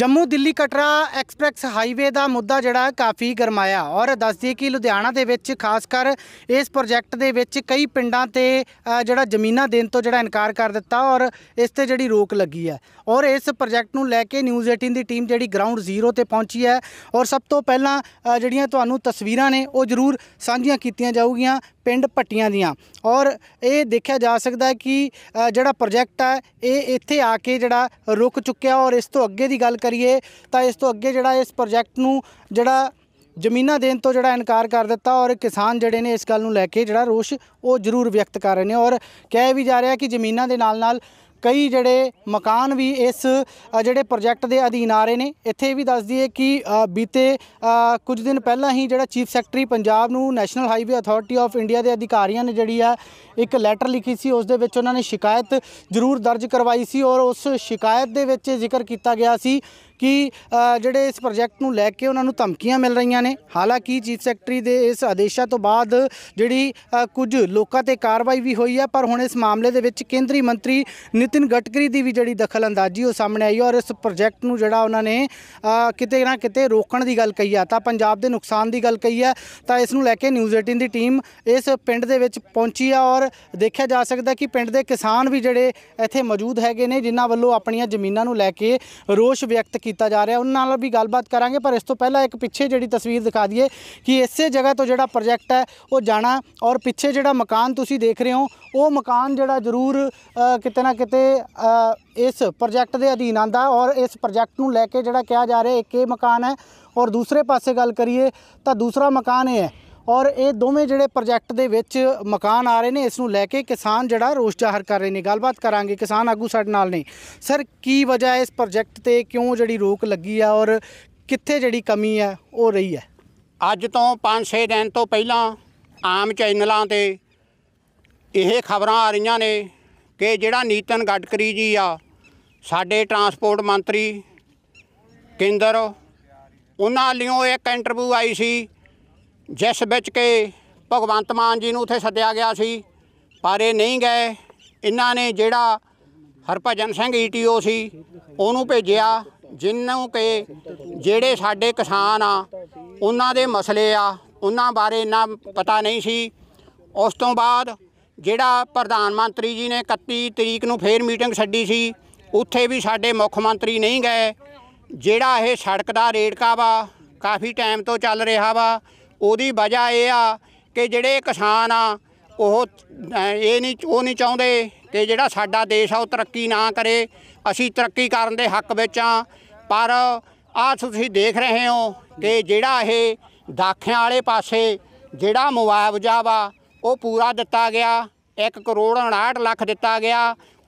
Jammu Delhi Katra express highway ਦਾ ਮੁੱਦਾ ਜਿਹੜਾ ਕਾਫੀ ਗਰਮਾਇਆ ਔਰ ਦੱਸਦੀ ਕਿ ਲੁਧਿਆਣਾ ਦੇ ਵਿੱਚ ਖਾਸ ਕਰ ਇਸ ਪ੍ਰੋਜੈਕਟ ਦੇ ਵਿੱਚ ਕਈ ਪਿੰਡਾਂ ਤੇ ਜਿਹੜਾ ਜ਼ਮੀਨਾਂ ਦੇਣ ਤੋਂ ਜਿਹੜਾ ਇਨਕਾਰ ਕਰ ਦਿੱਤਾ ਔਰ ਇਸ ਤੇ ਜਿਹੜੀ ਰੋਕ ਲੱਗੀ ਹੈ ਔਰ ਇਸ ਪ੍ਰੋਜੈਕਟ ਨੂੰ ਲੈ ਕੇ ਨਿਊਜ਼ 18 ਦੀ ਟੀਮ ਜਿਹੜੀ ਗਰਾਊਂਡ ਜ਼ੀਰੋ ਤੇ ਪਹੁੰਚੀ ਹੈ ਔਰ ਸਭ ਤੋਂ ਪਹਿਲਾਂ ਜਿਹੜੀਆਂ ਤੁਹਾਨੂੰ ਤਸਵੀਰਾਂ ਨੇ ਉਹ ਜ਼ਰੂਰ ਸਾਂਝੀਆਂ ਕੀਤੀਆਂ ਜਾਊਗੀਆਂ ਪਿੰਡ ਪੱਟੀਆਂ ਦੀਆਂ ਔਰ ਇਹ ਦੇਖਿਆ ਜਾ ਸਕਦਾ ਹੈ ਕਿ ਜਿਹੜਾ ਪ੍ਰੋਜੈਕਟ ਹੈ ਇਹ ਇੱਥੇ ਆ ਕੇ ਜਿਹੜਾ ਰੁਕ ਚੁੱਕਿਆ ਔਰ ਇਸ ਤੋਂ ਅੱਗੇ ਦੀ ਗੱਲ ਕਰੀਏ ਤਾਂ ਇਸ ਤੋਂ ਅੱਗੇ ਜਿਹੜਾ ਇਸ ਪ੍ਰੋਜੈਕਟ ਨੂੰ ਜਿਹੜਾ ਜ਼ਮੀਨਾਂ ਦੇਣ ਤੋਂ ਜਿਹੜਾ ਇਨਕਾਰ ਕਰ ਦਿੱਤਾ ਔਰ ਕਿਸਾਨ ਜਿਹੜੇ ਨੇ ਇਸ ਗੱਲ ਨੂੰ ਲੈ ਕੇ ਜਿਹੜਾ ਰੋਸ਼ ਉਹ ਜ਼ਰੂਰ ਵਿਅਕਤ ਕਰ ਰਹੇ ਨੇ ਔਰ ਕਹਿ ਵੀ ਜਾ ਰਿਹਾ ਕਿ ਜ਼ਮੀਨਾਂ ਦੇ ਨਾਲ ਨਾਲ ਕਈ ਜਿਹੜੇ ਮਕਾਨ ਵੀ ਇਸ ਜਿਹੜੇ ਪ੍ਰੋਜੈਕਟ ਦੇ ਅਧੀਨ ਆ ਰਹੇ ਨੇ ਇੱਥੇ ਵੀ ਦੱਸ ਦਈਏ ਕਿ ਬੀਤੇ ਕੁਝ ਦਿਨ ਪਹਿਲਾਂ ਹੀ ਜਿਹੜਾ ਚੀਫ ਸੈਕਟਰੀ ਪੰਜਾਬ ਨੂੰ national highway authority of India ਦੇ ਅਧਿਕਾਰੀਆਂ ਨੇ ਜਿਹੜੀ ਆ ਇੱਕ ਲੈਟਰ ਲਿਖੀ ਸੀ ਉਸ ਦੇ ਵਿੱਚ ਉਹਨਾਂ ਨੇ ਸ਼ਿਕਾਇਤ ਜ਼ਰੂਰ ਦਰਜ ਕਰਵਾਈ ਸੀ ਔਰ ਉਸ ਸ਼ਿਕਾਇਤ ਦੇ ਵਿੱਚ ਜ਼ਿਕਰ ਕੀਤਾ ਗਿਆ ਸੀ ਕਿ ਜਿਹੜੇ ਇਸ ਪ੍ਰੋਜੈਕਟ ਨੂੰ ਲੈ ਕੇ ਉਹਨਾਂ ਨੂੰ ਧਮਕੀਆਂ ਮਿਲ ਰਹੀਆਂ ਨੇ ਹਾਲਾਂਕਿ ਚੀਫ ਸੈਕਟਰੀ ਦੇ ਇਸ ਆਦੇਸ਼ਾਂ ਤੋਂ ਬਾਅਦ ਜਿਹੜੀ ਕੁਝ ਲੋਕਾਂ ਤੇ ਕਾਰਵਾਈ ਵੀ ਹੋਈ ਹੈ ਪਰ ਹੁਣ ਇਸ ਮਾਮਲੇ ਦੇ ਵਿੱਚ ਕੇਂਦਰੀ ਮੰਤਰੀ ਨਿਤਿਨ ਗਟਕਰੀ ਦੀ ਵੀ ਜਿਹੜੀ ਦਖਲ ਅੰਦਾਜ਼ੀ ਉਹ ਸਾਹਮਣੇ ਆਈ ਔਰ ਇਸ ਪ੍ਰੋਜੈਕਟ ਨੂੰ ਜਿਹੜਾ ਉਹਨਾਂ ਨੇ ਕਿਤੇ ਨਾ ਕਿਤੇ ਰੋਕਣ ਦੀ ਗੱਲ ਕਹੀ ਆ ਤਾਂ ਪੰਜਾਬ ਦੇ ਨੁਕਸਾਨ ਦੀ ਗੱਲ ਕਹੀ ਆ ਤਾਂ ਇਸ ਨੂੰ ਲੈ ਕੇ ਨਿਊਜ਼ 18 ਦੀ ਟੀਮ ਇਸ ਪਿੰਡ ਦੇ ਵਿੱਚ ਪਹੁੰਚੀ ਆ ਔਰ ਦੇਖਿਆ ਜਾ ਸਕਦਾ ਕਿ ਪਿੰਡ ਦੇ ਕਿਸਾਨ ਵੀ ਜਿਹੜੇ ਇੱਥੇ ਮੌਜੂਦ ਹੈਗੇ ਨੇ ਜਿਨ੍ਹਾਂ ਵੱਲੋਂ ਆਪਣੀਆਂ ਜ਼ਮੀਨਾਂ ਨੂੰ ਲੈ ਕੇ ਰੋਸ ਵਿਅਕਤ ਕੀਤਾ ਕੀਤਾ ਜਾ ਰਿਹਾ ਉਹਨਾਂ ਨਾਲ ਵੀ ਗੱਲਬਾਤ ਕਰਾਂਗੇ ਪਰ ਇਸ ਤੋਂ ਪਹਿਲਾਂ ਇੱਕ ਪਿੱਛੇ ਜਿਹੜੀ ਤਸਵੀਰ ਦਿਖਾ ਦਈਏ ਕਿ ਇਸੇ ਜਗ੍ਹਾ ਤੋਂ ਜਿਹੜਾ ਪ੍ਰੋਜੈਕਟ ਹੈ ਉਹ ਜਾਣਾ ਔਰ ਪਿੱਛੇ ਜਿਹੜਾ ਮਕਾਨ ਤੁਸੀਂ ਦੇਖ ਰਹੇ ਹੋ ਉਹ ਮਕਾਨ ਜਿਹੜਾ ਜ਼ਰੂਰ ਕਿਤੇ ਨਾ ਕਿਤੇ ਇਸ ਪ੍ਰੋਜੈਕਟ ਦੇ ਅਧੀਨ ਆਂਦਾ ਔਰ ਇਸ ਪ੍ਰੋਜੈਕਟ ਨੂੰ ਲੈ ਕੇ ਜਿਹੜਾ ਕਿਹਾ ਜਾ ਰਿਹਾ ਇੱਕ ਇਹ ਮਕਾਨ ਹੈ ਔਰ ਦੂਸਰੇ ਪਾਸੇ ਗੱਲ ਕਰੀਏ ਤਾਂ ਦੂਸਰਾ ਮਕਾਨ ਇਹ ਹੈ ਔਰ ਇਹ ਦੋਵੇਂ ਜਿਹੜੇ ਪ੍ਰੋਜੈਕਟ ਦੇ ਵਿੱਚ ਮਕਾਨ ਆ ਰਹੇ ਨੇ ਇਸ ਨੂੰ ਲੈ ਕੇ ਕਿਸਾਨ ਜਿਹੜਾ ਰੋਸ ਜ਼ਾਹਰ ਕਰ ਰਹੇ ਨੇ ਗੱਲਬਾਤ ਕਰਾਂਗੇ ਕਿਸਾਨ ਆਗੂ ਸਾਡੇ ਨਾਲ ਨੇ ਸਰ ਕੀ ਵਜ੍ਹਾ ਇਸ ਪ੍ਰੋਜੈਕਟ ਤੇ ਕਿਉਂ ਜਿਹੜੀ ਰੋਕ ਲੱਗੀ ਆ ਔਰ ਕਿੱਥੇ ਜਿਹੜੀ ਕਮੀ ਹੈ ਉਹ ਰਹੀ ਹੈ ਅੱਜ ਤੋਂ 5-6 ਦਿਨ ਤੋਂ ਪਹਿਲਾਂ ਆਮ ਚੈਨਲਾਂ ਤੇ ਇਹ ਖਬਰਾਂ ਆ ਰਹੀਆਂ ਨੇ ਕਿ ਜਿਹੜਾ ਨੀਤਨ ਗਡਕਰੀ ਜੀ ਆ ਸਾਡੇ ਟਰਾਂਸਪੋਰਟ ਮੰਤਰੀ ਕੇਂਦਰ ਉਹਨਾਂ ਲਈ ਇੱਕ ਇੰਟਰਵਿਊ ਆਈ ਸੀ ਜਿਸ ਵਿੱਚ ਕਿ ਭਗਵੰਤ ਮਾਨ ਜੀ ਨੂੰ ਉੱਥੇ ਸੱਦਿਆ ਗਿਆ ਸੀ ਪਰ ਇਹ ਨਹੀਂ ਗਏ ਇਹਨਾਂ ਨੇ ਜਿਹੜਾ ਹਰਭਜਨ ਸਿੰਘ ਈਟੀਓ ਸੀ ਉਹਨੂੰ ਭੇਜਿਆ ਜਿੰਨੂੰ ਕਿ ਜਿਹੜੇ ਸਾਡੇ ਕਿਸਾਨ ਆ ਉਹਨਾਂ ਦੇ ਮਸਲੇ ਆ ਉਹਨਾਂ ਬਾਰੇ ਇੰਨਾ ਪਤਾ ਨਹੀਂ ਸੀ ਉਸ ਤੋਂ ਬਾਅਦ ਜਿਹੜਾ ਪ੍ਰਧਾਨ ਮੰਤਰੀ ਜੀ ਨੇ 31 ਤਰੀਕ ਨੂੰ ਫੇਰ ਮੀਟਿੰਗ ਛੱਡੀ ਸੀ ਉੱਥੇ ਵੀ ਸਾਡੇ ਮੁੱਖ ਮੰਤਰੀ ਨਹੀਂ ਗਏ ਜਿਹੜਾ ਇਹ ਸੜਕ ਦਾ ਰੇੜਕਾ ਵਾ ਕਾਫੀ ਟਾਈਮ ਤੋਂ ਚੱਲ ਰਿਹਾ ਵਾ ਉਹਦੀ ਵਜ੍ਹਾ ਇਹ ਆ ਕਿ ਜਿਹੜੇ ਕਿਸਾਨ ਆ ਉਹ ਇਹ ਨਹੀਂ ਉਹ ਨਹੀਂ ਚਾਹੁੰਦੇ ਕਿ ਜਿਹੜਾ ਸਾਡਾ ਦੇਸ਼ ਆ ਉਹ ਤਰੱਕੀ ਨਾ ਕਰੇ ਅਸੀਂ ਤਰੱਕੀ ਕਰਨ ਦੇ ਹੱਕ ਵਿੱਚ ਆ ਪਰ ਆ ਤੁਸੀਂ ਦੇਖ ਰਹੇ ਹੋ ਕਿ ਜਿਹੜਾ ਇਹ ਦਾਖਿਆਂ ਵਾਲੇ ਪਾਸੇ ਜਿਹੜਾ ਮੁਆਵਜ਼ਾ ਵਾ ਉਹ ਪੂਰਾ ਦਿੱਤਾ ਗਿਆ 1 ਕਰੋੜ 59 ਲੱਖ ਦਿੱਤਾ ਗਿਆ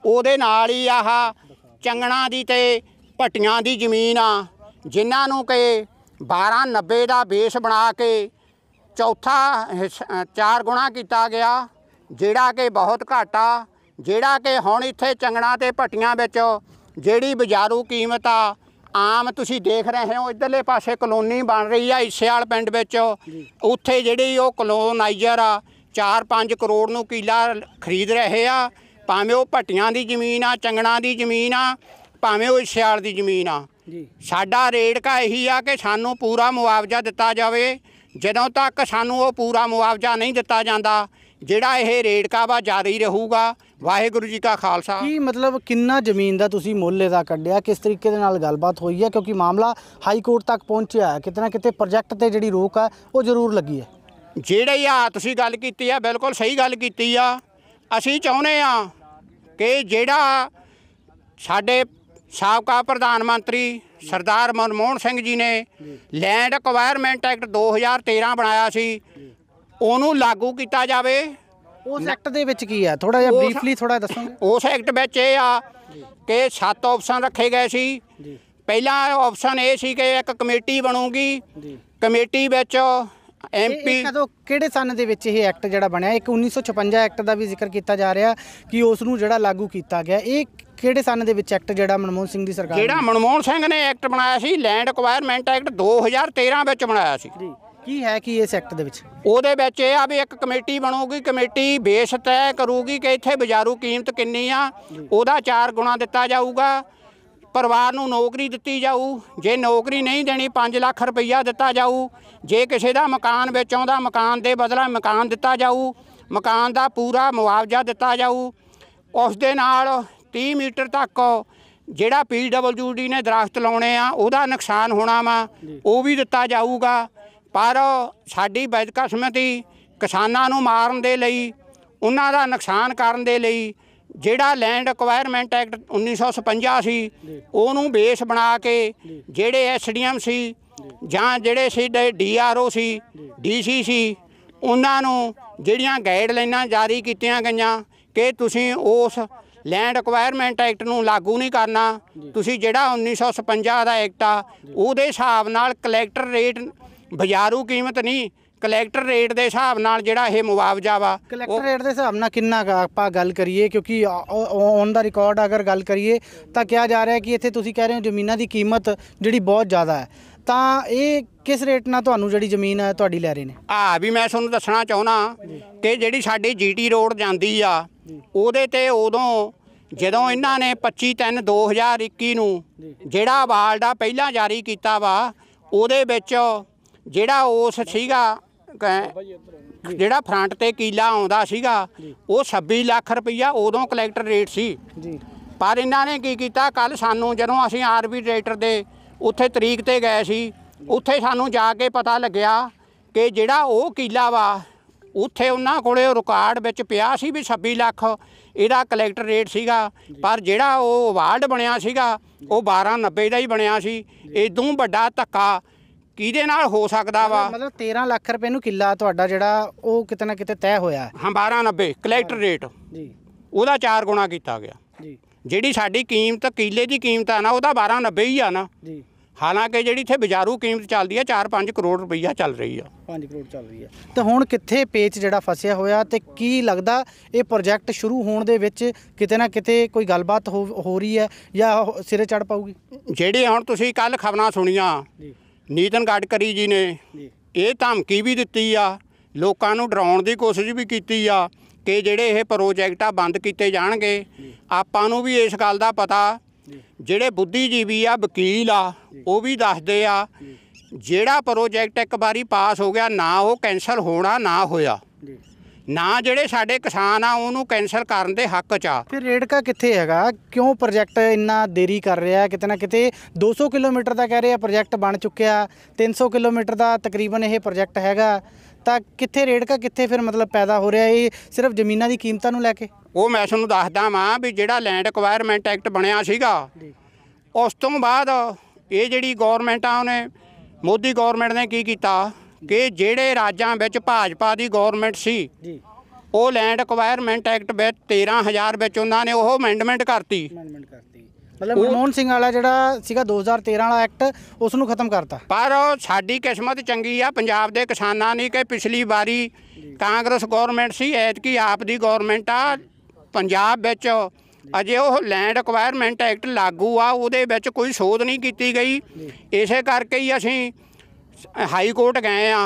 ਉਹਦੇ ਨਾਲ ਹੀ ਆਹ ਚੰਗਣਾ ਦੀ ਤੇ ਪਟੀਆਂ ਦੀ ਜ਼ਮੀਨ ਆ ਜਿਨ੍ਹਾਂ ਨੂੰ ਕਿ 1290 ਦਾ ਬੇਸ ਬਣਾ ਕੇ ਚੌਥਾ ਚਾਰ ਗੁਣਾ ਕੀਤਾ ਗਿਆ ਜਿਹੜਾ ਕਿ ਬਹੁਤ ਘਾਟਾ ਜਿਹੜਾ ਕਿ ਹੁਣ ਇੱਥੇ ਚੰਗਣਾ ਤੇ ਭਟੀਆਂ ਵਿੱਚ ਜਿਹੜੀ ਬਾਜ਼ਾਰੂ ਕੀਮਤ ਆ ਆਮ ਤੁਸੀਂ ਦੇਖ ਰਹੇ ਹੋ ਇਧਰਲੇ ਪਾਸੇ ਕਲੋਨੀ ਬਣ ਰਹੀ ਆ ਇਸਿਆਲ ਪਿੰਡ ਵਿੱਚ ਉੱਥੇ ਜਿਹੜੀ ਉਹ ਕਲੋਨਾਈਜ਼ਰ ਆ 4-5 ਕਰੋੜ ਨੂੰ ਕਿਲਾ ਖਰੀਦ ਰਹੇ ਆ ਭਾਵੇਂ ਉਹ ਭਟੀਆਂ ਦੀ ਜ਼ਮੀਨ ਆ ਚੰਗਣਾ ਦੀ ਜ਼ਮੀਨ ਆ ਭਾਵੇਂ ਉਹ ਇਸਿਆਲ ਦੀ ਜ਼ਮੀਨ ਆ ਸਾਡਾ ਰੇਟ ਕਾ ਇਹੀ ਆ ਕਿ ਸਾਨੂੰ ਪੂਰਾ ਮੁਆਵਜ਼ਾ ਦਿੱਤਾ ਜਾਵੇ ਜਦੋਂ ਤੱਕ ਸਾਨੂੰ ਉਹ ਪੂਰਾ ਮੁਆਵਜ਼ਾ ਨਹੀਂ ਦਿੱਤਾ ਜਾਂਦਾ ਜਿਹੜਾ ਇਹ ਰੇਡ ਵਾ ਜਾਰੀ ਰਹੂਗਾ ਵਾਹਿਗੁਰੂ ਜੀ ਕਾ ਖਾਲਸਾ ਕੀ ਮਤਲਬ ਕਿੰਨਾ ਜ਼ਮੀਨ ਦਾ ਤੁਸੀਂ ਮੁੱਲ ਇਹਦਾ ਕੱਢਿਆ ਕਿਸ ਤਰੀਕੇ ਦੇ ਨਾਲ ਗੱਲਬਾਤ ਹੋਈ ਹੈ ਕਿਉਂਕਿ ਮਾਮਲਾ ਹਾਈ ਕੋਰਟ ਤੱਕ ਪਹੁੰਚਿਆ ਹੈ ਕਿਤਨਾ ਕਿਤੇ ਪ੍ਰੋਜੈਕਟ ਤੇ ਜਿਹੜੀ ਰੋਕ ਹੈ ਉਹ ਜ਼ਰੂਰ ਲੱਗੀ ਹੈ ਜਿਹੜੇ ਆ ਤੁਸੀਂ ਗੱਲ ਕੀਤੀ ਆ ਬਿਲਕੁਲ ਸਹੀ ਗੱਲ ਕੀਤੀ ਆ ਅਸੀਂ ਚਾਹੁੰਦੇ ਆ ਕਿ ਜਿਹੜਾ ਸਾਡੇ ਸਾਬਕਾ ਪ੍ਰਧਾਨ ਮੰਤਰੀ ਸਰਦਾਰ ਮਨਮੋਹਨ ਸਿੰਘ ਜੀ ਨੇ ਲੈਂਡ ਅਕਵਾਇਰਮੈਂਟ ਐਕਟ 2013 ਬਣਾਇਆ ਸੀ ਉਹਨੂੰ ਲਾਗੂ ਕੀਤਾ ਜਾਵੇ ਉਸ ਐਕਟ ਦੇ ਵਿੱਚ ਕੀ ਹੈ ਥੋੜਾ ਜਿਹਾ ਬਰੀਫਲੀ ਥੋੜਾ ਦੱਸੋਗੇ ਉਸ ਐਕਟ ਵਿੱਚ ਇਹ ਆ ਕਿ ਸੱਤ ਆਪਸ਼ਨ ਰੱਖੇ ਗਏ ਸੀ ਪਹਿਲਾ ਆਪਸ਼ਨ ਇਹ ਸੀ ਕਿ ਇੱਕ ਕਮੇਟੀ ਬਣੂਗੀ ਕਮੇਟੀ ਵਿੱਚ ਐਮਪੀ ਕਦੋਂ ਕਿਹੜੇ ਸਨ ਦੇ ਵਿੱਚ ਇਹ ਐਕਟ ਜਿਹੜਾ ਬਣਿਆ ਇੱਕ 1956 ਐਕਟ ਦਾ ਵੀ ਜ਼ਿਕਰ ਕੀਤਾ ਜਾ ਰਿਹਾ ਕਿ ਉਸ ਨੂੰ ਜਿਹੜਾ ਲਾਗੂ ਕੀਤਾ ਗਿਆ ਇਹ ਕਿਹੜੇ ਸਾਲ ਦੇ ਵਿੱਚ ਐਕਟ ਜਿਹੜਾ ਮਨਮੋਹਨ ਸਿੰਘ ਦੀ ਸਰਕਾਰ ਜਿਹੜਾ ਮਨਮੋਹਨ ਸਿੰਘ ਨੇ ਐਕਟ ਬਣਾਇਆ ਸੀ ਲੈਂਡ ਐਕਵਾਇਰਮੈਂਟ ਐਕਟ 2013 ਵਿੱਚ ਬਣਾਇਆ ਸੀ ਜੀ ਕੀ ਹੈ ਕੀ ਇਸ ਐਕਟ ਦੇ ਵਿੱਚ ਉਹਦੇ ਵਿੱਚ ਇਹ ਆ ਵੀ ਇੱਕ ਕਮੇਟੀ ਬਣੂਗੀ ਕਮੇਟੀ ਬੇਸ ਤੈਅ ਕਰੂਗੀ ਕਿ ਇੱਥੇ ਬਾਜ਼ਾਰੂ ਕੀਮਤ ਕਿੰਨੀ ਆ ਉਹਦਾ 4 ਗੁਣਾ ਦਿੱਤਾ ਜਾਊਗਾ ਪਰਿਵਾਰ ਨੂੰ ਨੌਕਰੀ ਦਿੱਤੀ ਜਾਊ ਜੇ ਨੌਕਰੀ ਨਹੀਂ ਦੇਣੀ 5 ਲੱਖ ਰੁਪਈਆ ਦਿੱਤਾ ਜਾਊ ਜੇ ਕਿਸੇ ਦਾ ਮਕਾਨ ਵਿੱਚ ਆਉਂਦਾ ਮਕਾਨ ਦੇ ਬਦਲਾ ਮਕਾਨ ਦਿੱਤਾ ਜਾਊ ਮਕਾਨ ਦਾ ਪੂਰਾ ਮੁਆਵਜ਼ਾ ਦਿੱਤਾ ਜਾਊ ਉਸ ਦੇ ਨਾਲ 30 ਮੀਟਰ ਤੱਕ ਜਿਹੜਾ ਪੀਡਬਲਯੂਡੀ ਨੇ ਦਰਖਤ ਲਾਉਣੇ ਆ ਉਹਦਾ ਨੁਕਸਾਨ ਹੋਣਾ ਵਾ ਉਹ ਵੀ ਦਿੱਤਾ ਜਾਊਗਾ ਪਰ ਸਾਡੀ ਬੈਦਕਾ ਕਿਸਾਨਾਂ ਨੂੰ ਮਾਰਨ ਦੇ ਲਈ ਉਹਨਾਂ ਦਾ ਨੁਕਸਾਨ ਕਰਨ ਦੇ ਲਈ ਜਿਹੜਾ ਲੈਂਡ ਐਕਵਾਇਰਮੈਂਟ ਐਕਟ 1956 ਸੀ ਉਹਨੂੰ ਬੇਸ ਬਣਾ ਕੇ ਜਿਹੜੇ ਐਸਡੀਐਮ ਸੀ ਜਾਂ ਜਿਹੜੇ ਸੀ ਡੀਆਰਓ ਸੀ ਡੀਸੀ ਸੀ ਉਹਨਾਂ ਨੂੰ ਜਿਹੜੀਆਂ ਗਾਈਡਲਾਈਨਾਂ ਜਾਰੀ ਕੀਤੀਆਂ ਗਈਆਂ ਕਿ ਤੁਸੀਂ ਉਸ ਲੈਂਡ ਐਕਵਾਇਰਮੈਂਟ ਐਕਟ ਨੂੰ ਲਾਗੂ ਨਹੀਂ ਕਰਨਾ ਤੁਸੀਂ ਜਿਹੜਾ 1956 ਦਾ ਐਕਟ ਆ ਉਹਦੇ ਹਿਸਾਬ ਨਾਲ ਕਲੈਕਟਰ ਰੇਟ ਬਾਜ਼ਾਰੂ ਕੀਮਤ ਨਹੀਂ ਕਲੈਕਟਰ ਰੇਟ ਦੇ ਹਿਸਾਬ ਨਾਲ ਜਿਹੜਾ ਇਹ ਮੁਆਵਜ਼ਾ ਵਾ ਕਲੈਕਟਰ ਰੇਟ ਦੇ ਹਿਸਾਬ ਨਾਲ ਕਿੰਨਾ ਆਪਾਂ ਗੱਲ ਕਰੀਏ ਕਿਉਂਕਿ ਔਨ ਦਾ ਰਿਕਾਰਡ ਅਗਰ ਗੱਲ ਕਰੀਏ ਤਾਂ ਕਿਹਾ ਜਾ ਰਿਹਾ ਕਿ ਇੱਥੇ ਤੁਸੀਂ ਕਹਿ ਰਹੇ ਹੋ ਜ਼ਮੀਨਾਂ ਦੀ ਕੀਮਤ ਜਿਹੜੀ ਬਹੁਤ ਜ਼ਿਆਦਾ ਹੈ ਤਾਂ ਇਹ ਕਿਸ ਰੇਟ ਨਾਲ ਤੁਹਾਨੂੰ ਜਿਹੜੀ ਜ਼ਮੀਨ ਹੈ ਤੁਹਾਡੀ ਲੈ ਰਹੇ ਨੇ ਆ ਵੀ ਮੈਂ ਤੁਹਾਨੂੰ ਦੱਸਣਾ ਚਾਹੁੰਦਾ ਕਿ ਜਿਹੜੀ ਸਾਡੀ ਜੀਟੀ ਰੋਡ ਜਾਂਦੀ ਆ ਉਹਦੇ ਤੇ ਉਦੋਂ ਜਦੋਂ ਇਹਨਾਂ ਨੇ 25 3 2021 ਨੂੰ ਜਿਹੜਾ ਦਾ ਪਹਿਲਾਂ ਜਾਰੀ ਕੀਤਾ ਵਾ ਉਹਦੇ ਵਿੱਚ ਜਿਹੜਾ ਉਸ ਸੀਗਾ ਜਿਹੜਾ ਫਰੰਟ ਤੇ ਕੀਲਾ ਆਉਂਦਾ ਸੀਗਾ ਉਹ 26 ਲੱਖ ਰੁਪਈਆ ਉਦੋਂ ਕਲੈਕਟਰ ਰੇਟ ਸੀ ਪਰ ਇਹਨਾਂ ਨੇ ਕੀ ਕੀਤਾ ਕੱਲ ਸਾਨੂੰ ਜਦੋਂ ਅਸੀਂ ਆਰਬੀ ਦੇ ਉੱਥੇ ਤਰੀਕ ਤੇ ਗਏ ਸੀ ਉੱਥੇ ਸਾਨੂੰ ਜਾ ਕੇ ਪਤਾ ਲੱਗਿਆ ਕਿ ਜਿਹੜਾ ਉਹ ਕਿਲਾ ਵਾ ਉੱਥੇ ਉਹਨਾਂ ਕੋਲੇ ਰਿਕਾਰਡ ਵਿੱਚ ਪਿਆ ਸੀ ਵੀ 26 ਲੱਖ ਇਹਦਾ ਕਲੈਕਟਰ ਰੇਟ ਸੀਗਾ ਪਰ ਜਿਹੜਾ ਉਹ ਅਵਾਰਡ ਬਣਿਆ ਸੀਗਾ ਉਹ 1290 ਦਾ ਹੀ ਬਣਿਆ ਸੀ ਇਦੋਂ ਵੱਡਾ ਧੱਕਾ ਕਿਹਦੇ ਨਾਲ ਹੋ ਸਕਦਾ ਵਾ ਮਤਲਬ 13 ਲੱਖ ਰੁਪਏ ਨੂੰ ਕਿਲਾ ਤੁਹਾਡਾ ਜਿਹੜਾ ਉਹ ਕਿਤੇ ਨਾ ਕਿਤੇ ਤੈਅ ਹੋਇਆ ਹਾਂ 1290 ਕਲੈਕਟਰ ਰੇਟ ਜੀ ਉਹਦਾ 4 ਗੁਣਾ ਕੀਤਾ ਗਿਆ ਜੀ ਜਿਹੜੀ ਸਾਡੀ ਕੀਮਤ ਕਿਲੇ ਦੀ ਕੀਮਤ ਆ ਨਾ ਉਹਦਾ 1290 ਹੀ ਆ ਨਾ ਜੀ ਹਾਲਾਂਕਿ ਜਿਹੜੀ ਇੱਥੇ ਬਜਾਰੂ ਕੀਮਤ ਚੱਲਦੀ ਹੈ 4-5 ਕਰੋੜ ਰੁਪਈਆ ਚੱਲ ਰਹੀ ਆ 5 ਕਰੋੜ ਚੱਲ ਰਹੀ ਆ ਤੇ ਹੁਣ ਕਿੱਥੇ ਪੇਚ ਜਿਹੜਾ ਫਸਿਆ ਹੋਇਆ ਤੇ ਕੀ ਲੱਗਦਾ ਇਹ ਪ੍ਰੋਜੈਕਟ ਸ਼ੁਰੂ ਹੋਣ ਦੇ ਵਿੱਚ ਕਿਤੇ ਨਾ ਕਿਤੇ ਕੋਈ ਗੱਲਬਾਤ ਹੋ ਰਹੀ ਹੈ ਜਾਂ ਸਿਰੇ ਚੜ ਪਾਊਗੀ ਜਿਹੜੇ ਹੁਣ ਤੁਸੀਂ ਕੱਲ ਖਬਰਾਂ ਸੁਣੀਆਂ ਜੀ ਨੀਤਨ ਗੜਕਰੀ ਜੀ ਨੇ ਇਹ ਧਮਕੀ ਵੀ ਦਿੱਤੀ ਆ ਲੋਕਾਂ ਨੂੰ ਡਰਾਉਣ ਦੀ ਕੋਸ਼ਿਸ਼ ਵੀ ਕੀਤੀ ਆ ਕਿ ਜਿਹੜੇ ਇਹ ਪ੍ਰੋਜੈਕਟ ਆ ਬੰਦ ਕੀਤੇ ਜਾਣਗੇ ਆਪਾਂ ਨੂੰ ਵੀ ਇਸ ਗੱਲ ਦਾ ਪਤਾ ਜਿਹੜੇ ਬੁੱਧੀਜੀਵੀ ਆ ਵਕੀਲ ਆ ਉਹ ਵੀ ਦੱਸਦੇ ਆ ਜਿਹੜਾ ਪ੍ਰੋਜੈਕਟ ਇੱਕ ਵਾਰੀ ਪਾਸ ਹੋ ਗਿਆ ਨਾ ਉਹ ਕੈਨਸਲ ਹੋਣਾ ਨਾ ਹੋਇਆ ਨਾ ਜਿਹੜੇ ਸਾਡੇ ਕਿਸਾਨ ਆ ਉਹਨੂੰ ਕੈਨਸਲ ਕਰਨ ਦੇ ਹੱਕ ਚ ਆ ਫਿਰ ਰੇੜਕਾ ਕਿੱਥੇ ਹੈਗਾ ਕਿਉਂ ਪ੍ਰੋਜੈਕਟ ਇੰਨਾ ਦੇਰੀ ਕਰ ਰਿਹਾ ਕਿਤੇ ਨਾ ਕਿਤੇ 200 ਕਿਲੋਮੀਟਰ ਦਾ ਕਹਿ ਰਹੇ ਆ ਪ੍ਰੋਜੈਕਟ ਬਣ ਚੁੱਕਿਆ 300 ਕਿਲੋਮੀਟਰ ਦਾ ਤਕਰੀਬਨ ਇਹ ਪ੍ਰੋਜੈਕਟ ਹੈਗਾ ਤਾਂ ਕਿੱਥੇ ਕਾ ਕਿੱਥੇ ਫਿਰ ਮਤਲਬ ਪੈਦਾ ਹੋ ਰਿਹਾ ਇਹ ਸਿਰਫ ਜ਼ਮੀਨਾਂ ਦੀ ਕੀਮਤਾਂ ਨੂੰ ਲੈ ਕੇ ਉਹ ਮੈਂ ਤੁਹਾਨੂੰ ਦੱਸਦਾ ਵਾਂ ਵੀ ਜਿਹੜਾ ਲੈਂਡ ਰਿਕੁਆਇਰਮੈਂਟ ਐਕਟ ਬਣਿਆ ਸੀਗਾ ਉਸ ਤੋਂ ਬਾਅਦ ਇਹ ਜਿਹੜੀ ਗਵਰਨਮੈਂਟ ਆ ਉਹਨੇ ਮੋਦੀ ਗਵਰਨਮੈਂਟ ਨੇ ਕੀ ਕੀਤਾ ਕਿ ਜਿਹੜੇ ਰਾਜਾਂ ਵਿੱਚ ਭਾਜਪਾ ਦੀ ਗਵਰਨਮੈਂਟ ਸੀ ਜੀ ਉਹ ਲੈਂਡ ਰਿਕੁਆਇਰਮੈਂਟ ਐਕਟ ਵਿੱਚ 13000 ਵਿੱਚ ਉਹਨਾਂ ਨੇ ਉਹ ਅਮੈਂਡਮੈਂਟ ਕਰਤੀ ਅਮੈਂਡਮੈਂਟ ਕਰਤੀ ਮਤਲਬ ਮਨਮੋਹਨ ਸਿੰਘ ਵਾਲਾ ਜਿਹੜਾ ਸੀਗਾ 2013 ਵਾਲਾ ਐਕਟ ਉਸ ਨੂੰ ਖਤਮ ਕਰਤਾ ਪਰ ਉਹ ਸਾਡੀ ਕਿਸਮਤ ਚੰਗੀ ਆ ਪੰਜਾਬ ਦੇ ਕਿਸਾਨਾਂ ਨਹੀਂ ਕਿ ਪਿਛਲੀ ਵਾਰੀ ਕਾਂਗਰਸ ਗਵਰਨਮੈਂਟ ਸੀ ਕੀ ਆਪ ਦੀ ਗਵਰਨਮੈਂਟ ਆ ਪੰਜਾਬ ਵਿੱਚ ਅਜੇ ਉਹ ਲੈਂਡ ਰਿਕੁਆਇਰਮੈਂਟ ਐਕਟ ਲਾਗੂ ਆ ਉਹਦੇ ਵਿੱਚ ਕੋਈ ਸੋਧ ਨਹੀਂ ਕੀਤੀ ਗਈ ਇਸੇ ਕਰਕੇ ਹੀ ਅਸੀਂ ਹਾਈ ਕੋਰਟ ਗਏ ਆ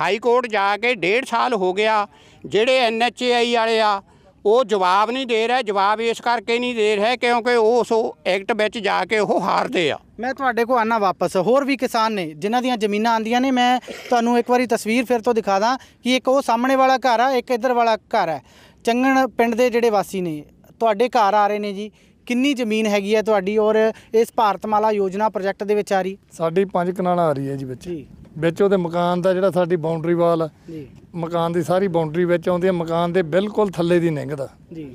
ਹਾਈ ਕੋਰਟ ਜਾ ਕੇ 1.5 ਸਾਲ ਹੋ ਗਿਆ ਜਿਹੜੇ ਐਨਐਚਏਆਈ ਵਾਲੇ ਆ ਉਹ ਜਵਾਬ ਨਹੀਂ ਦੇ ਰਿਹਾ ਜਵਾਬ ਇਸ ਕਰਕੇ ਨਹੀਂ ਦੇ ਰਿਹਾ ਕਿਉਂਕਿ ਉਹ ਉਸ ਐਕਟ ਵਿੱਚ ਜਾ ਕੇ ਉਹ ਹਾਰਦੇ ਆ ਮੈਂ ਤੁਹਾਡੇ ਕੋ ਆਣਾ ਵਾਪਸ ਹੋਰ ਵੀ ਕਿਸਾਨ ਨੇ ਜਿਨ੍ਹਾਂ ਦੀਆਂ ਜ਼ਮੀਨਾਂ ਆਂਦੀਆਂ ਨੇ ਮੈਂ ਤੁਹਾਨੂੰ ਇੱਕ ਵਾਰੀ ਤਸਵੀਰ ਫਿਰ ਤੋਂ ਦਿਖਾ ਦਾਂ ਕਿ ਇੱਕ ਉਹ ਸਾਹਮਣੇ ਵਾਲਾ ਘਰ ਆ ਇੱਕ ਇੱਧਰ ਵਾਲਾ ਘਰ ਹੈ ਚੰਗਣ ਪਿੰਡ ਦੇ ਜਿਹੜੇ ਵਾਸੀ ਨੇ ਤੁਹਾਡੇ ਘਰ ਆ ਰਹੇ ਨੇ ਜੀ ਕਿੰਨੀ ਜ਼ਮੀਨ ਹੈਗੀ ਹੈ ਤੁਹਾਡੀ ਔਰ ਇਸ ਭਾਰਤਮਾਲਾ ਯੋਜਨਾ ਪ੍ਰੋਜੈਕਟ ਦੇ ਵਿਚਾਰੀ ਸਾਡੀ 5 ਕਨਾਲ ਆ ਰਹੀ ਹੈ ਜੀ ਵਿੱਚ ਜੀ ਵਿੱਚ ਉਹਦੇ ਮਕਾਨ ਦਾ ਜਿਹੜਾ ਸਾਡੀ ਬਾਉਂਡਰੀ ਵਾਲ ਆ ਜੀ ਮਕਾਨ ਦੀ ਸਾਰੀ ਬਾਉਂਡਰੀ ਵਿੱਚ ਆਉਂਦੀ ਹੈ ਮਕਾਨ ਦੇ ਬਿਲਕੁਲ ਥੱਲੇ ਦੀ ਨਿੰਗਦਾ ਜੀ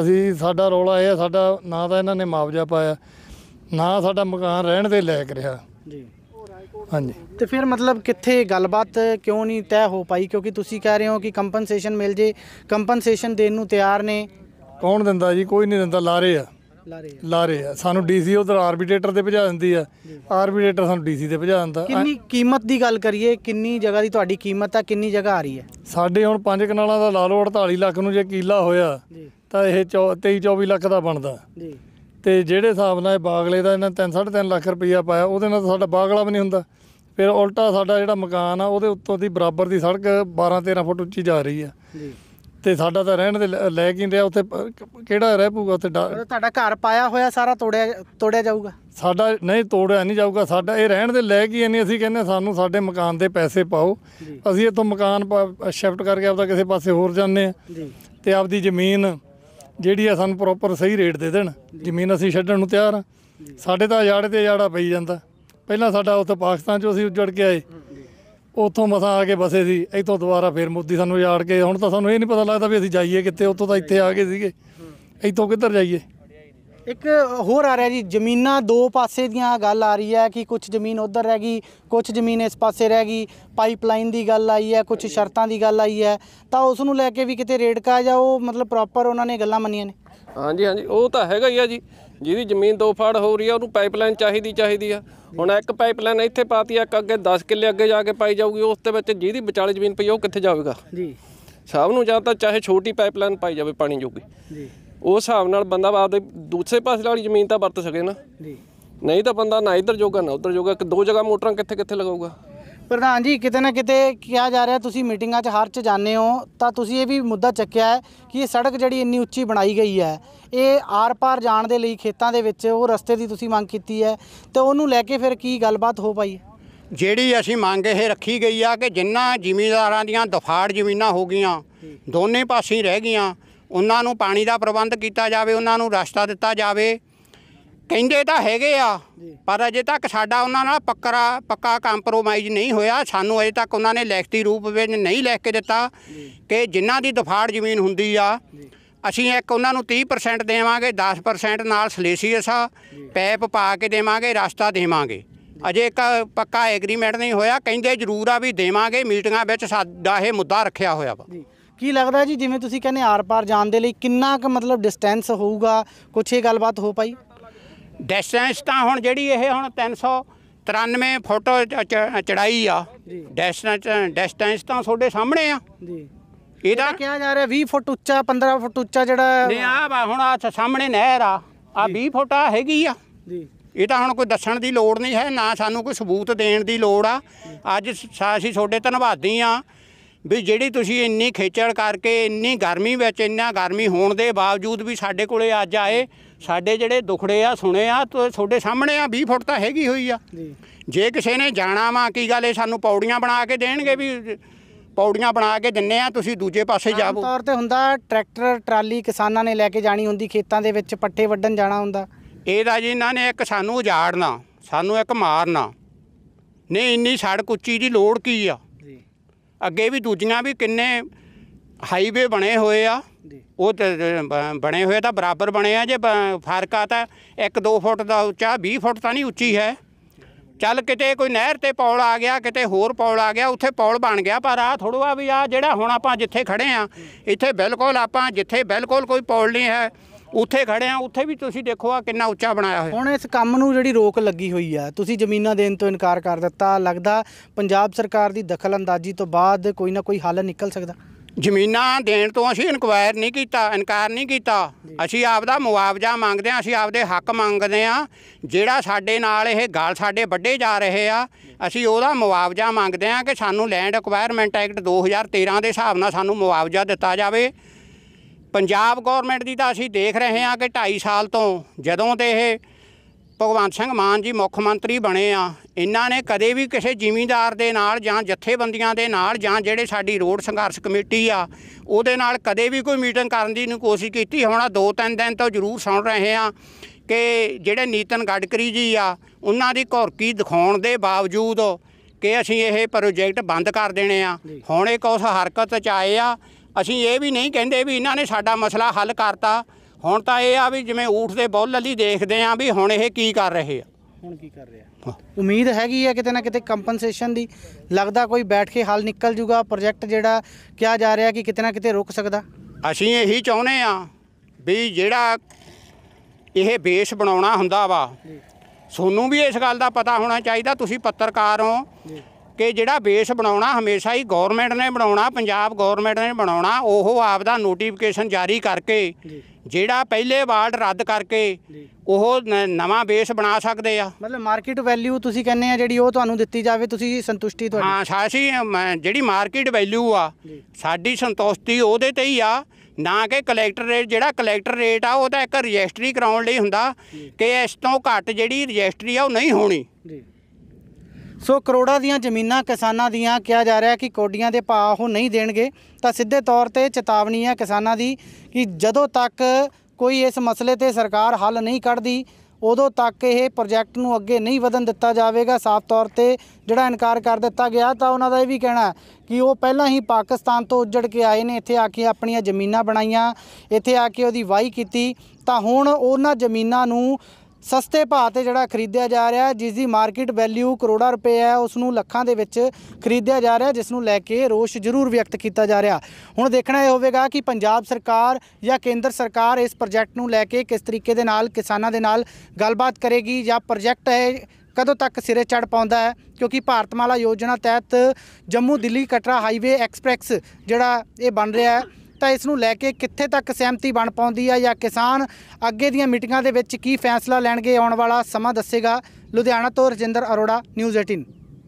ਅਸੀਂ ਸਾਡਾ ਰੋਲਾ ਇਹ ਆ ਸਾਡਾ ਨਾ ਤਾਂ ਇਹਨਾਂ ਨੇ ਮੁਆਵਜ਼ਾ ਪਾਇਆ ਨਾ ਸਾਡਾ ਮਕਾਨ ਰਹਿਣ ਦੇ ਲਾਇਕ ਰਿਹਾ ਜੀ ਹਾਂਜੀ ਤੇ ਫਿਰ ਮਤਲਬ ਕਿੱਥੇ ਗੱਲਬਾਤ ਕਿਉਂ ਨਹੀਂ ਤੈਅ ਹੋ ਪਾਈ ਕਿਉਂਕਿ ਤੁਸੀਂ ਕਹਿ ਰਹੇ ਹੋ ਕਿ ਕੰਪਨਸੇਸ਼ਨ ਮਿਲ ਜੇ ਕੰਪਨਸੇਸ਼ਨ ਦੇਣ ਨੂੰ ਤਿਆਰ ਨੇ ਕੌਣ ਦਿੰਦਾ ਜੀ ਕੋਈ ਨਹੀਂ ਦਿੰਦਾ ਲਾਰੇ ਆ ਲਾ ਰਹੇ ਆ ਆ ਸਾਨੂੰ ਡੀਸੀ ਉਧਰ ਆਰਬੀਟ੍ਰੇਟਰ ਤੇ ਭਜਾ ਦਿੰਦੀ ਆ ਆਰਬੀਟ੍ਰੇਟਰ ਸਾਨੂੰ ਡੀਸੀ ਤੇ ਭਜਾ ਦਿੰਦਾ ਕਿੰਨੀ ਕੀਮਤ ਦੀ ਗੱਲ ਕਰੀਏ ਕਿੰਨੀ ਜਗ੍ਹਾ ਦੀ ਤੁਹਾਡੀ ਕੀਮਤ ਆ ਕਿੰਨੀ ਜਗ੍ਹਾ ਆ ਰਹੀ ਹੈ ਸਾਡੇ ਹੁਣ ਪੰਜ ਕਨਾਲਾਂ ਦਾ ਲਾ ਲਓ 48 ਲੱਖ ਨੂੰ ਜੇ ਕੀਲਾ ਹੋਇਆ ਤਾਂ ਇਹ 23 24 ਲੱਖ ਦਾ ਬਣਦਾ ਜੀ ਤੇ ਜਿਹੜੇ ਹਿਸਾਬ ਨਾਲ ਇਹ ਬਾਗਲੇ ਦਾ ਇਹਨਾਂ 3.5 ਲੱਖ ਰੁਪਈਆ ਪਾਇਆ ਉਹਦੇ ਨਾਲ ਸਾਡਾ ਬਾਗਲਾ ਵੀ ਨਹੀਂ ਹੁੰਦਾ ਫਿਰ ਉਲਟਾ ਸਾਡਾ ਜਿਹੜਾ ਮਕਾਨ ਆ ਉਹਦੇ ਉੱਤੋਂ ਦੀ ਬਰਾਬਰ ਦੀ ਸੜਕ 12 13 ਫੁੱਟ ਉੱਚੀ ਜਾ ਰਹੀ ਆ ਜੀ ਤੇ ਸਾਡਾ ਤਾਂ ਰਹਿਣ ਦੇ ਲੈ ਕੀ ਰਿਹਾ ਉੱਥੇ ਕਿਹੜਾ ਰਹਿ ਪੂਗਾ ਉੱਥੇ ਤੁਹਾਡਾ ਘਰ ਪਾਇਆ ਹੋਇਆ ਸਾਰਾ ਤੋੜਿਆ ਤੋੜਿਆ ਜਾਊਗਾ ਸਾਡਾ ਨਹੀਂ ਤੋੜਿਆ ਨਹੀਂ ਜਾਊਗਾ ਸਾਡਾ ਇਹ ਰਹਿਣ ਦੇ ਲੈ ਕੀ ਨਹੀਂ ਅਸੀਂ ਕਹਿੰਦੇ ਸਾਨੂੰ ਸਾਡੇ ਮਕਾਨ ਦੇ ਪੈਸੇ ਪਾਓ ਅਸੀਂ ਇੱਥੋਂ ਮਕਾਨ ਸ਼ਿਫਟ ਕਰਕੇ ਆਪਦਾ ਕਿਸੇ ਪਾਸੇ ਹੋਰ ਜਾਂਦੇ ਆ ਜੀ ਤੇ ਆਪਦੀ ਜ਼ਮੀਨ ਜਿਹੜੀ ਆ ਸਾਨੂੰ ਪ੍ਰੋਪਰ ਸਹੀ ਰੇਟ ਦੇ ਦੇਣ ਜ਼ਮੀਨ ਅਸੀਂ ਛੱਡਣ ਨੂੰ ਤਿਆਰ ਆ ਸਾਡੇ ਤਾਂ ਯਾੜੇ ਤੇ ਯਾੜਾ ਪਈ ਜਾਂਦਾ ਪਹਿਲਾਂ ਸਾਡਾ ਉੱਥੇ ਪਾਕਿਸਤਾਨ 'ਚੋਂ ਅਸੀਂ ਉੱਜੜ ਕੇ ਆਏ ਉਥੋਂ ਮਸਾਂ ਆ ਕੇ ਬਸੇ ਸੀ ਇੱਥੋਂ ਦੁਬਾਰਾ ਫੇਰ ਮੋਦੀ ਸਾਨੂੰ ਯਾੜ ਕੇ ਹੁਣ ਤਾਂ ਸਾਨੂੰ ਇਹ ਨਹੀਂ ਪਤਾ ਲੱਗਦਾ ਵੀ ਅਸੀਂ ਜਾਈਏ ਕਿੱਥੇ ਉਥੋਂ ਤਾਂ ਇੱਥੇ ਆ ਕੇ ਸੀਗੇ ਇੱਥੋਂ ਕਿੱਧਰ ਜਾਈਏ ਇੱਕ ਹੋਰ ਆ ਰਿਹਾ ਜੀ ਜ਼ਮੀਨਾਂ ਦੋ ਪਾਸੇ ਦੀਆਂ ਗੱਲ ਆ ਰਹੀ ਹੈ ਕਿ ਕੁਝ ਜ਼ਮੀਨ ਉਧਰ ਰਹਿ ਗਈ ਕੁਝ ਜ਼ਮੀਨ ਇਸ ਪਾਸੇ ਰਹਿ ਗਈ ਪਾਈਪਲਾਈਨ ਦੀ ਗੱਲ ਆਈ ਹੈ ਕੁਝ ਸ਼ਰਤਾਂ ਦੀ ਗੱਲ ਆਈ ਹੈ ਤਾਂ ਉਸ ਨੂੰ ਲੈ ਕੇ ਵੀ ਕਿਤੇ ਰੇਡ ਕਾ ਜਾਂ ਉਹ ਮਤਲਬ ਪ੍ਰੋਪਰ ਉਹਨਾਂ ਨੇ ਗੱਲਾਂ ਮੰਨੀਆਂ ਨੇ ਹਾਂਜੀ ਹਾਂਜੀ ਉਹ ਤਾਂ ਹੈਗਾ ਹੀ ਆ ਜੀ ਜਿਹਦੀ ਜ਼ਮੀਨ ਦੋ ਫਾੜ ਹੋ ਰਹੀ ਆ ਉਹਨੂੰ ਪਾਈਪਲਾਈਨ ਚਾਹੀਦੀ ਚਾਹੀਦੀ ਆ ਹੁਣ ਇੱਕ ਪਾਈਪਲਾਈਨ ਇੱਥੇ ਪਾਤੀ ਆ ਇੱਕ ਅੱਗੇ 10 ਕਿੱਲੇ ਅੱਗੇ ਜਾ ਕੇ ਪਾਈ ਜਾਊਗੀ ਉਸ ਦੇ ਵਿੱਚ ਜਿਹਦੀ ਵਿਚਾਲੇ ਜ਼ਮੀਨ ਪਈ ਉਹ ਕਿੱਥੇ ਜਾਵੇਗਾ ਜੀ ਸਭ ਨੂੰ ਜਾਂ ਤਾਂ ਚਾਹੇ ਛੋਟੀ ਪਾਈਪਲਾਈਨ ਪਾਈ ਜਾਵੇ ਪਾਣੀ ਜੋਗੀ ਜੀ ਉਸ ਹਿਸਾਬ ਨਾਲ ਬੰਦਾ ਆਪਦੇ ਦੂਸਰੇ ਪਾਸੇ ਵਾਲੀ ਜ਼ਮੀਨ ਤਾਂ ਵਰਤ ਸਕੇ ਨਾ ਜੀ ਨਹੀਂ ਤਾਂ ਬੰਦਾ ਨਾ ਇੱਧਰ ਜੋਗਾ ਨਾ ਉੱਧਰ ਜੋਗਾ ਇੱਕ ਦੋ ਜਗ੍ਹਾ ਮੋਟਰਾਂ ਕਿੱਥੇ ਕਿੱਥੇ ਲਗਾਊਗਾ ਪ੍ਰਧਾਨ ਜੀ ਕਿਤੇ ਨਾ ਕਿਤੇ ਕਿਹਾ ਜਾ ਰਿਹਾ ਤੁਸੀਂ ਮੀਟਿੰਗਾਂ 'ਚ ਹਰ 'ਚ ਜਾਂਦੇ ਹੋ ਤਾਂ ਤੁਸੀਂ ਇਹ ਵੀ ਮੁੱਦਾ ਚੱਕਿਆ ਹੈ ਕਿ ਇਹ ਸੜਕ ਜਿਹੜੀ ਇੰਨੀ ਉੱਚੀ ਬਣਾਈ ਗਈ ਹੈ ਇਹ ਆਰ-ਪਾਰ ਜਾਣ ਦੇ ਲਈ ਖੇਤਾਂ ਦੇ ਵਿੱਚ ਉਹ ਰਸਤੇ ਦੀ ਤੁਸੀਂ ਮੰਗ ਕੀਤੀ ਹੈ ਤੇ ਉਹਨੂੰ ਲੈ ਕੇ ਫਿਰ ਕੀ ਗੱਲਬਾਤ ਹੋ ਪਾਈ ਜਿਹੜੀ ਅਸੀਂ ਮੰਗ ਇਹ ਰੱਖੀ ਗਈ ਆ ਕਿ ਜਿੰਨਾ ਜ਼ਿਮੀਂਦਾਰਾਂ ਦੀਆਂ ਦਫਾੜ ਜ਼ਮੀਨਾਂ ਹੋ ਗਈਆਂ ਦੋਨੇ ਪਾਸੇ ਰਹਿ ਗਈਆਂ ਉਹਨਾਂ ਨੂੰ ਪਾਣੀ ਦਾ ਪ੍ਰਬੰਧ ਕੀਤਾ ਜਾਵੇ ਉਹਨਾਂ ਨੂੰ ਰਸਤਾ ਦਿੱਤਾ ਜਾਵੇ ਕਹਿੰਦੇ ਤਾਂ ਹੈਗੇ ਆ ਪਰ ਅਜੇ ਤੱਕ ਸਾਡਾ ਉਹਨਾਂ ਨਾਲ ਪੱਕਾ ਪੱਕਾ ਕੰਪਰੋਮਾਈਜ਼ ਨਹੀਂ ਹੋਇਆ ਸਾਨੂੰ ਅਜੇ ਤੱਕ ਉਹਨਾਂ ਨੇ ਲਿਖਤੀ ਰੂਪ ਵਿੱਚ ਨਹੀਂ ਲਿਖ ਕੇ ਦਿੱਤਾ ਕਿ ਜਿਨ੍ਹਾਂ ਦੀ ਦਫਾੜ ਜ਼ਮੀਨ ਹੁੰਦੀ ਆ ਅਸੀਂ ਇੱਕ ਉਹਨਾਂ ਨੂੰ 30% ਦੇਵਾਂਗੇ 10% ਨਾਲ ਸਲੇਸੀਅਸ ਆ ਪੈਪ ਪਾ ਕੇ ਦੇਵਾਂਗੇ ਰਸਤਾ ਦੇਵਾਂਗੇ ਅਜੇ ਇੱਕ ਪੱਕਾ ਐਗਰੀਮੈਂਟ ਨਹੀਂ ਹੋਇਆ ਕਹਿੰਦੇ ਜ਼ਰੂਰ ਆ ਵੀ ਦੇਵਾਂਗੇ ਮੀਟਿੰਗਾਂ ਵਿੱਚ ਸਾਡਾ ਇਹ ਮੁੱਦਾ ਰੱਖਿਆ ਹੋਇਆ ਵਾ ਕੀ ਲੱਗਦਾ ਜੀ ਜਿਵੇਂ ਤੁਸੀਂ ਕਹਿੰਦੇ ਆਰ-ਪਾਰ ਜਾਣ ਦੇ ਲਈ ਕਿੰਨਾ ਕੁ ਮਤਲਬ ਡਿਸਟੈਂਸ ਹੋਊਗਾ ਕੁਛ ਇਹ ਗੱਲਬਾਤ ਹੋ ਪਾਈ ਡਿਸਟੈਂਸ ਤਾਂ ਹੁਣ ਜਿਹੜੀ ਇਹ ਹੁਣ 393 ਫੋਟੋ ਚੜਾਈ ਆ ਡਿਸਟੈਂਸ ਡਿਸਟੈਂਸ ਤਾਂ ਤੁਹਾਡੇ ਸਾਹਮਣੇ ਆ ਜੀ ਇਹਦਾ ਕਿਹਾ ਜਾ ਰਿਹਾ 20 ਫੁੱਟ ਉੱਚਾ 15 ਫੁੱਟ ਉੱਚਾ ਜਿਹੜਾ ਨਹੀਂ ਆ ਹੁਣ ਆ ਸਾਹਮਣੇ ਨਹਿਰ ਆ ਆ 20 ਫੁੱਟ ਆ ਹੈਗੀ ਆ ਜੀ ਇਹ ਤਾਂ ਹੁਣ ਕੋਈ ਦੱਸਣ ਦੀ ਲੋੜ ਨਹੀਂ ਹੈ ਨਾ ਸਾਨੂੰ ਕੋਈ ਸਬੂਤ ਦੇਣ ਦੀ ਲੋੜ ਆ ਅੱਜ ਸਾਸੀ ਤੁਹਾਡੇ ਧੰਨਵਾਦੀ ਆ ਵੀ ਜਿਹੜੀ ਤੁਸੀਂ ਇੰਨੀ ਖੇਚੜ ਕਰਕੇ ਇੰਨੀ ਗਰਮੀ ਵਿੱਚ ਇੰਨਾ ਗਰਮੀ ਹੋਣ ਦੇ ਬਾਵਜੂਦ ਵੀ ਸਾਡੇ ਕੋਲੇ ਅੱਜ ਆਏ ਸਾਡੇ ਜਿਹੜੇ ਦੁਖੜੇ ਆ ਸੁਣੇ ਆ ਤੁਹਾਡੇ ਸਾਹਮਣੇ ਆ 20 ਫੁੱਟ ਤਾਂ ਹੈਗੀ ਹੋਈ ਆ ਜੇ ਕਿਸੇ ਨੇ ਜਾਣਾ ਵਾ ਕੀ ਗੱਲ ਇਹ ਸਾਨੂੰ ਪੌੜੀਆਂ ਬਣਾ ਕੇ ਦੇਣਗੇ ਵੀ ਪੌੜੀਆਂ ਬਣਾ ਕੇ ਦਿੰਨੇ ਆ ਤੁਸੀਂ ਦੂਜੇ ਪਾਸੇ ਜਾਵੋ ਤੌਰ ਤੇ ਹੁੰਦਾ ਟਰੈਕਟਰ ਟਰਾਲੀ ਕਿਸਾਨਾਂ ਨੇ ਲੈ ਕੇ ਜਾਣੀ ਹੁੰਦੀ ਖੇਤਾਂ ਦੇ ਵਿੱਚ ਪੱਠੇ ਵੱਢਣ ਜਾਣਾ ਹੁੰਦਾ ਇਹਦਾ ਜੀ ਇਹਨਾਂ ਨੇ ਇੱਕ ਸਾਨੂੰ ਉਜਾੜਨਾ ਸਾਨੂੰ ਇੱਕ ਮਾਰਨਾ ਨਹੀਂ ਇੰਨੀ ਸੜਕ ਉੱਚੀ ਦੀ ਲੋੜ ਕੀ ਆ ਅੱਗੇ ਵੀ ਦੂਜੀਆਂ ਵੀ ਕਿੰਨੇ ਹਾਈਵੇ ਬਣੇ ਹੋਏ ਆ ਜੀ ਉਹ ਤੇ ਬਣੇ ਹੋਏ ਤਾਂ ਬਰਾਬਰ ਬਣੇ ਆ ਜੇ ਫਰਕ ਆ ਤਾਂ 1-2 ਫੁੱਟ ਦਾ ਉੱਚਾ 20 ਫੁੱਟ ਤਾਂ ਨਹੀਂ ਉੱਚੀ ਹੈ ਚੱਲ ਕਿਤੇ ਕੋਈ ਨਹਿਰ ਤੇ ਪੌਲ ਆ ਗਿਆ ਕਿਤੇ ਹੋਰ ਪੌਲ ਆ ਗਿਆ ਉੱਥੇ ਪੌਲ ਬਣ ਗਿਆ ਪਰ ਆ ਥੋੜੋ ਆ ਵੀ ਆ ਜਿਹੜਾ ਹੁਣ ਆਪਾਂ ਜਿੱਥੇ ਖੜੇ ਆ ਇੱਥੇ ਬਿਲਕੁਲ ਆਪਾਂ ਜਿੱਥੇ ਬਿਲਕੁਲ ਕੋਈ ਪੌਲ ਨਹੀਂ ਹੈ ਉੱਥੇ ਖੜੇ ਆ ਉੱਥੇ ਵੀ ਤੁਸੀਂ ਦੇਖੋ ਆ ਕਿੰਨਾ ਉੱਚਾ ਬਣਾਇਆ ਹੋਇਆ ਹੁਣ ਇਸ ਕੰਮ ਨੂੰ ਜਿਹੜੀ ਰੋਕ ਲੱਗੀ ਹੋਈ ਆ ਤੁਸੀਂ ਜ਼ਮੀਨਾਂ ਦੇਣ ਤੋਂ ਇਨਕਾਰ ਕਰ ਦਿੱਤਾ ਲੱਗਦਾ ਪੰਜਾਬ ਸਰਕਾਰ ਦੀ ਦਖਲ ਅੰਦਾਜ਼ੀ ਤੋਂ ਬਾਅਦ ਕੋਈ ਨਾ ਕੋਈ ਹੱਲ ਨਿਕਲ ਸਕਦਾ ਜ਼ਮੀਨਾਂ ਦੇਣ ਤੋਂ ਅਸੀਂ ਇਨਕੁਆਇਰ ਨਹੀਂ ਕੀਤਾ ਇਨਕਾਰ ਨਹੀਂ ਕੀਤਾ ਅਸੀਂ ਆਪ ਦਾ ਮੁਆਵਜ਼ਾ ਮੰਗਦੇ ਆ ਅਸੀਂ ਆਪ ਦੇ ਹੱਕ ਮੰਗਦੇ ਆ ਜਿਹੜਾ ਸਾਡੇ ਨਾਲ ਇਹ ਗੱਲ ਸਾਡੇ ਵੱਡੇ ਜਾ ਰਹੇ ਆ ਅਸੀਂ ਉਹਦਾ ਮੁਆਵਜ਼ਾ ਮੰਗਦੇ ਆ ਕਿ ਸਾਨੂੰ ਲੈਂਡ ਐਕਵਾਇਰਮੈਂਟ ਐਕਟ 2013 ਦੇ ਹਿਸਾਬ ਨਾਲ ਸਾਨੂੰ ਮੁਆਵਜ਼ਾ ਦਿੱਤਾ ਜਾਵੇ ਪੰਜਾਬ ਗਵਰਨਮੈਂਟ ਦੀ ਤਾਂ ਅਸੀਂ ਦੇਖ ਰਹੇ ਆ ਕਿ 2.5 ਸਾਲ ਤੋਂ ਜਦੋਂ ਤੇ ਇਹ ਭਗਵੰਤ ਸਿੰਘ ਮਾਨ ਜੀ ਮੁੱਖ ਮੰਤਰੀ ਬਣੇ ਆ ਇਹਨਾਂ ਨੇ ਕਦੇ ਵੀ ਕਿਸੇ ਜ਼ਿਮੀਂਦਾਰ ਦੇ ਨਾਲ ਜਾਂ ਜਥੇਬੰਦੀਆਂ ਦੇ ਨਾਲ ਜਾਂ ਜਿਹੜੇ ਸਾਡੀ ਰੋਡ ਸੰਘਰਸ਼ ਕਮੇਟੀ ਆ ਉਹਦੇ ਨਾਲ ਕਦੇ ਵੀ ਕੋਈ ਮੀਟਿੰਗ ਕਰਨ ਦੀ ਨੂੰ ਕੋਸ਼ਿਸ਼ ਕੀਤੀ ਹੁਣ ਆ ਦੋ ਤਿੰਨ ਦਿਨ ਤੋਂ ਜ਼ਰੂਰ ਸੁਣ ਰਹੇ ਆ ਕਿ ਜਿਹੜੇ ਨੀਤਨ ਗੜਕਰੀ ਜੀ ਆ ਉਹਨਾਂ ਦੀ ਘੋਰਕੀ ਦਿਖਾਉਣ ਦੇ ਬਾਵਜੂਦ ਕਿ ਅਸੀਂ ਇਹ ਪ੍ਰੋਜੈਕਟ ਬੰਦ ਕਰ ਦੇਣੇ ਆ ਹੁਣ ਇੱਕ ਉਸ ਹਰਕਤ ਚ ਆਏ ਆ ਅਸੀਂ ਇਹ ਵੀ ਨਹੀਂ ਕਹਿੰਦੇ ਵੀ ਇਹਨਾਂ ਨੇ ਸਾਡਾ ਮਸਲਾ ਹੱਲ ਕਰਤਾ ਹੁਣ ਤਾਂ ਇਹ ਆ ਵੀ ਜਿਵੇਂ ਊਠ ਦੇ ਬੋਲ ਲਈ ਦੇਖਦੇ ਆ ਵੀ ਹੁਣ ਇਹ ਕੀ ਕਰ ਰਹੇ ਆ ਹੁਣ ਕੀ ਕਰ ਰਿਹਾ ਉਮੀਦ ਹੈਗੀ ਹੈ ਕਿਤੇ ਨਾ ਕਿਤੇ ਕੰਪਨਸੇਸ਼ਨ ਦੀ ਲੱਗਦਾ ਕੋਈ ਬੈਠ ਕੇ ਹੱਲ ਨਿਕਲ ਜੂਗਾ ਪ੍ਰੋਜੈਕਟ ਜਿਹੜਾ ਕਿਹਾ ਜਾ ਰਿਹਾ ਕਿ ਕਿਤੇ ਨਾ ਕਿਤੇ ਰੁਕ ਸਕਦਾ ਅਸੀਂ ਇਹੀ ਚਾਹੁੰਦੇ ਆ ਵੀ ਜਿਹੜਾ ਇਹ ਬੇਸ ਬਣਾਉਣਾ ਹੁੰਦਾ ਵਾ ਸੋਨੂੰ ਵੀ ਇਸ ਗੱਲ ਦਾ ਪਤਾ ਹੋਣਾ ਚਾਹੀਦਾ ਤੁਸੀਂ ਪੱਤਰਕਾਰ ਹੋ ਕਿ ਜਿਹੜਾ ਬੇਸ ਬਣਾਉਣਾ ਹਮੇਸ਼ਾ ਹੀ ਗਵਰਨਮੈਂਟ ਨੇ ਬਣਾਉਣਾ ਪੰਜਾਬ ਗਵਰਨਮੈਂਟ ਨੇ ਬਣਾਉਣਾ ਉਹ ਆਪ ਦਾ ਨੋਟੀਫਿਕੇਸ਼ਨ ਜਾਰੀ ਕਰਕੇ ਜਿਹੜਾ ਪਹਿਲੇ ਵਾਰਡ ਰੱਦ ਕਰਕੇ ਉਹ ਨਵਾਂ ਬੇਸ ਬਣਾ ਸਕਦੇ ਆ ਮਤਲਬ ਮਾਰਕੀਟ ਵੈਲਿਊ ਤੁਸੀਂ ਕਹਿੰਦੇ ਆ ਜਿਹੜੀ ਉਹ ਤੁਹਾਨੂੰ ਦਿੱਤੀ ਜਾਵੇ ਤੁਸੀਂ ਸੰਤੁਸ਼ਟੀ ਤੁਹਾਡੀ ਹਾਂ ਸਾਸੀ ਜਿਹੜੀ ਮਾਰਕੀਟ ਵੈਲਿਊ ਆ ਸਾਡੀ ਸੰਤੁਸ਼ਟੀ ਉਹਦੇ ਤੇ ਹੀ ਆ ਨਾ ਕਿ ਕਲੈਕਟਰ ਰੇਟ ਜਿਹੜਾ ਕਲੈਕਟਰ ਰੇਟ ਆ ਉਹ ਤਾਂ ਇੱਕ ਰਜਿਸਟਰੀ ਕਰਾਉਣ ਲਈ ਹੁੰਦਾ ਕਿ ਇਸ ਤੋਂ ਘੱਟ ਜਿਹੜੀ ਰਜਿਸਟਰੀ ਆ ਉਹ ਨਹੀਂ ਹੋਣੀ ਜੀ ਸੋ ਕਰੋੜਾਂ ਦੀਆਂ ਜ਼ਮੀਨਾਂ ਕਿਸਾਨਾਂ ਦੀਆਂ ਕਿਹਾ ਜਾ ਰਿਹਾ ਕਿ ਕੋਡੀਆਂ ਦੇ ਭਾਅ ਉਹ ਨਹੀਂ ਦੇਣਗੇ ਤਾਂ ਸਿੱਧੇ ਤੌਰ ਤੇ ਚੇਤਾਵਨੀ ਹੈ ਕਿਸਾਨਾਂ ਦੀ ਕਿ ਜਦੋਂ ਤੱਕ ਕੋਈ ਇਸ ਮਸਲੇ ਤੇ ਸਰਕਾਰ ਹੱਲ ਨਹੀਂ ਕੱਢਦੀ ਉਦੋਂ ਤੱਕ ਇਹ ਪ੍ਰੋਜੈਕਟ ਨੂੰ ਅੱਗੇ ਨਹੀਂ ਵਧਣ ਦਿੱਤਾ ਜਾਵੇਗਾ ਸਾਫ਼ ਤੌਰ ਤੇ ਜਿਹੜਾ ਇਨਕਾਰ ਕਰ ਦਿੱਤਾ ਗਿਆ ਤਾਂ ਉਹਨਾਂ ਦਾ ਇਹ ਵੀ ਕਹਿਣਾ ਕਿ ਉਹ ਪਹਿਲਾਂ ਹੀ ਪਾਕਿਸਤਾਨ ਤੋਂ ਉੱਜੜ ਕੇ ਆਏ ਨੇ ਇੱਥੇ ਆ ਕੇ ਆਪਣੀਆਂ ਜ਼ਮੀਨਾਂ ਬਣਾਈਆਂ ਇੱਥੇ ਆ ਕੇ ਉਹਦੀ ਵਾਈ ਕੀਤੀ ਤਾਂ ਹੁਣ ਉਹਨਾਂ ਜ਼ਮੀਨਾਂ ਨੂੰ ਸਸਤੇ ਭਾਅ ਤੇ ਜਿਹੜਾ ਖਰੀਦਿਆ ਜਾ ਰਿਹਾ ਜਿਸ ਦੀ ਮਾਰਕੀਟ ਵੈਲਿਊ ਕਰੋੜਾ ਰੁਪਏ ਹੈ ਉਸ ਨੂੰ ਲੱਖਾਂ ਦੇ ਵਿੱਚ ਖਰੀਦਿਆ ਜਾ ਰਿਹਾ ਜਿਸ ਨੂੰ ਲੈ ਕੇ ਰੋਸ਼ ਜ਼ਰੂਰ ਵਿਅਕਤ ਕੀਤਾ ਜਾ ਰਿਹਾ ਹੁਣ ਦੇਖਣਾ ਇਹ ਹੋਵੇਗਾ ਕਿ ਪੰਜਾਬ ਸਰਕਾਰ ਜਾਂ ਕੇਂਦਰ ਸਰਕਾਰ ਇਸ ਪ੍ਰੋਜੈਕਟ ਨੂੰ ਲੈ ਕੇ ਕਿਸ ਤਰੀਕੇ ਦੇ ਨਾਲ ਕਿਸਾਨਾਂ ਦੇ ਨਾਲ ਗੱਲਬਾਤ ਕਰੇਗੀ ਜਾਂ ਪ੍ਰੋਜੈਕਟ ਹੈ ਕਦੋਂ ਤੱਕ ਸਿਰੇ ਚੜ ਪਾਉਂਦਾ ਹੈ ਕਿਉਂਕਿ ਭਾਰਤਮਾਲਾ ਯੋਜਨਾ ਤਹਿਤ ਜੰਮੂ ਦਿੱਲੀ ਕਟਰਾ ਹਾਈਵੇ ਐਕਸਪ੍ਰੈਸ ਜਿਹੜਾ ਇਹ ਬਣ ਰਿਹਾ ਹੈ ਤਾਂ ਇਸ ਨੂੰ ਲੈ ਕੇ ਕਿੱਥੇ ਤੱਕ ਸਹਿਮਤੀ ਬਣ ਪਾਉਂਦੀ ਆ ਜਾਂ ਕਿਸਾਨ ਅੱਗੇ ਦੀਆਂ ਮੀਟਿੰਗਾਂ ਦੇ ਵਿੱਚ ਕੀ ਫੈਸਲਾ ਲੈਣਗੇ ਆਉਣ ਵਾਲਾ ਸਮਾਂ ਦੱਸੇਗਾ ਲੁਧਿਆਣਾ ਤੋਂ ਰਜਿੰਦਰ ਅਰੋੜਾ ਨਿਊਜ਼ 18